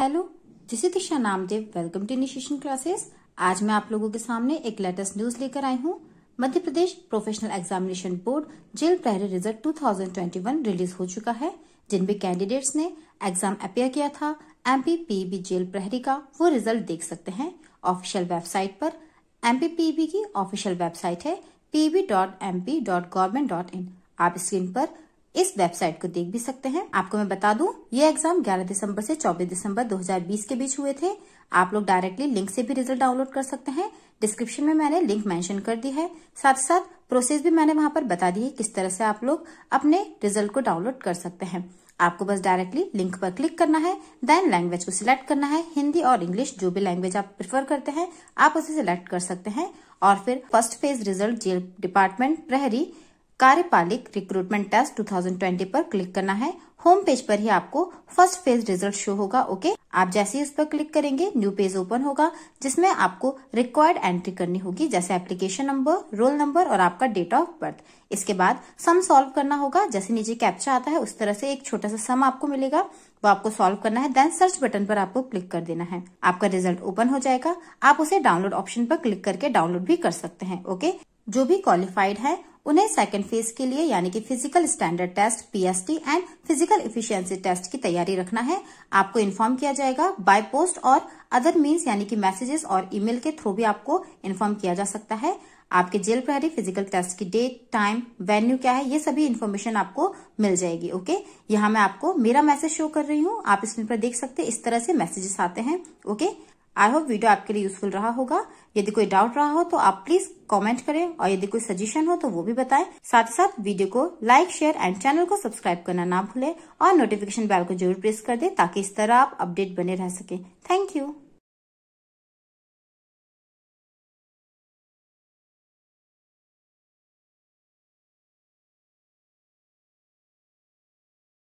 hello this Disha Namdev welcome to initiation classes आज मैं आप लोगों के सामने एक लेटेस्ट न्यूज लेकर आई हूँ Madhya Pradesh professional examination board jail प्रहरी रिजल्ट 2021 रिलीज हो चुका है जिन भी कैंडिडेट्स ने एग्जाम अपेयर किया था एम पीबी जेल प्रहरी का वो रिजल्ट देख सकते हैं ऑफिशियल वेबसाइट पर एम की ऑफिशियल वेबसाइट है पीबी पी आप स्क्रीन पर इस वेबसाइट को देख भी सकते हैं आपको मैं बता दूं ये एग्जाम 11 दिसंबर से 24 दिसंबर 2020 के बीच हुए थे आप लोग डायरेक्टली लिंक से भी रिजल्ट डाउनलोड कर सकते हैं डिस्क्रिप्शन में मैंने लिंक मेंशन कर दी है साथ साथ प्रोसेस भी मैंने वहां पर बता दी है किस तरह से आप लोग अपने रिजल्ट को डाउनलोड कर सकते हैं आपको बस डायरेक्टली लिंक पर क्लिक करना है देन लैंग्वेज को सिलेक्ट करना है हिंदी और इंग्लिश जो भी लैंग्वेज आप प्रिफर करते हैं आप उसे सिलेक्ट कर सकते हैं और फिर first phase result jail department प्रहरी कार्यपालिक रिक्रूटमेंट टेस्ट 2020 पर क्लिक करना है होम पेज पर ही आपको फर्स्ट फेज रिजल्ट शो होगा ओके आप जैसे ही उस पर क्लिक करेंगे न्यू पेज ओपन होगा जिसमें आपको रिक्वायर्ड एंट्री करनी होगी जैसे एप्लीकेशन नंबर रोल नंबर और आपका डेट ऑफ बर्थ इसके बाद सम सॉल्व करना होगा जैसे नीचे कैप्चा आता है उस तरह से एक छोटा सा सम आपको मिलेगा वो आपको सॉल्व करना है देन सर्च बटन पर आपको क्लिक कर देना है आपका रिजल्ट ओपन हो जाएगा आप उसे डाउनलोड ऑप्शन पर क्लिक करके डाउनलोड भी कर सकते हैं ओके जो भी क्वालिफाइड है उन्हें सेकेंड फेज के लिए यानी कि physical standard test PST and physical efficiency test की तैयारी रखना है आपको इन्फॉर्म किया जाएगा बाय पोस्ट और अदर मीन्स यानी कि मैसेजेस और ईमेल के थ्रू भी आपको इन्फॉर्म किया जा सकता है आपके जेल प्रहरी फिजिकल टेस्ट की डेट टाइम वेन्यू क्या है ये सभी इन्फॉर्मेशन आपको मिल जाएगी ओके यहाँ मैं आपको मेरा मैसेज शो कर रही हूँ आप स्क्रीन पर देख सकते हैं इस तरह से मैसेजेस आते हैं ओके आई होप वीडियो आपके लिए यूजफुल रहा होगा यदि कोई डाउट रहा हो तो आप प्लीज कमेंट करें और यदि कोई सजेशन हो तो वो भी बताएं साथ ही साथ वीडियो को लाइक शेयर एंड चैनल को सब्सक्राइब करना ना भूलें और नोटिफिकेशन बेल को जरूर प्रेस कर दें ताकि इस तरह आप अपडेट बने रह सके थैंक यू